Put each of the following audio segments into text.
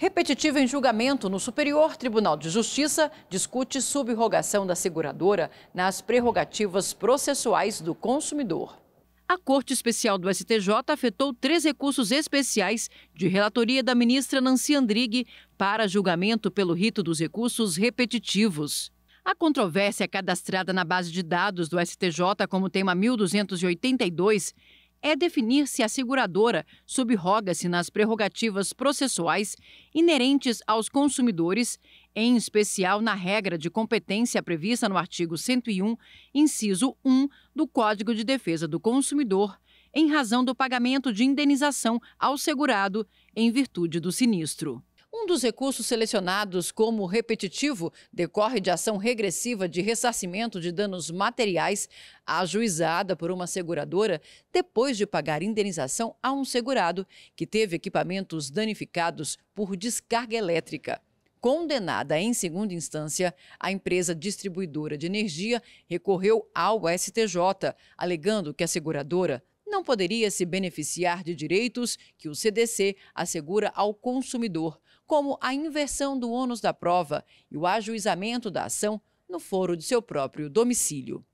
Repetitivo em julgamento no Superior Tribunal de Justiça discute subrogação da seguradora nas prerrogativas processuais do consumidor. A Corte Especial do STJ afetou três recursos especiais de relatoria da ministra Nancy Andrighi para julgamento pelo rito dos recursos repetitivos. A controvérsia cadastrada na base de dados do STJ como tema 1282 é definir se a seguradora subroga-se nas prerrogativas processuais inerentes aos consumidores, em especial na regra de competência prevista no artigo 101, inciso 1 do Código de Defesa do Consumidor, em razão do pagamento de indenização ao segurado em virtude do sinistro. Um dos recursos selecionados como repetitivo decorre de ação regressiva de ressarcimento de danos materiais ajuizada por uma seguradora depois de pagar indenização a um segurado que teve equipamentos danificados por descarga elétrica. Condenada em segunda instância, a empresa distribuidora de energia recorreu ao STJ, alegando que a seguradora não poderia se beneficiar de direitos que o CDC assegura ao consumidor, como a inversão do ônus da prova e o ajuizamento da ação no foro de seu próprio domicílio.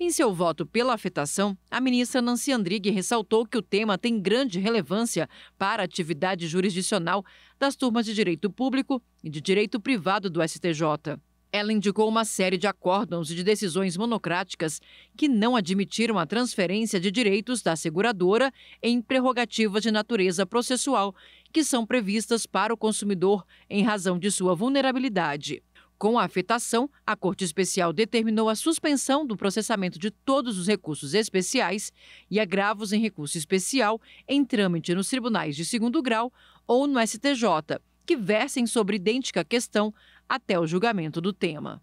Em seu voto pela afetação, a ministra Nancy Andrighi ressaltou que o tema tem grande relevância para a atividade jurisdicional das turmas de direito público e de direito privado do STJ. Ela indicou uma série de acórdãos e de decisões monocráticas que não admitiram a transferência de direitos da seguradora em prerrogativas de natureza processual que são previstas para o consumidor em razão de sua vulnerabilidade. Com a afetação, a Corte Especial determinou a suspensão do processamento de todos os recursos especiais e agravos em recurso especial em trâmite nos tribunais de segundo grau ou no STJ, que versem sobre idêntica questão até o julgamento do tema.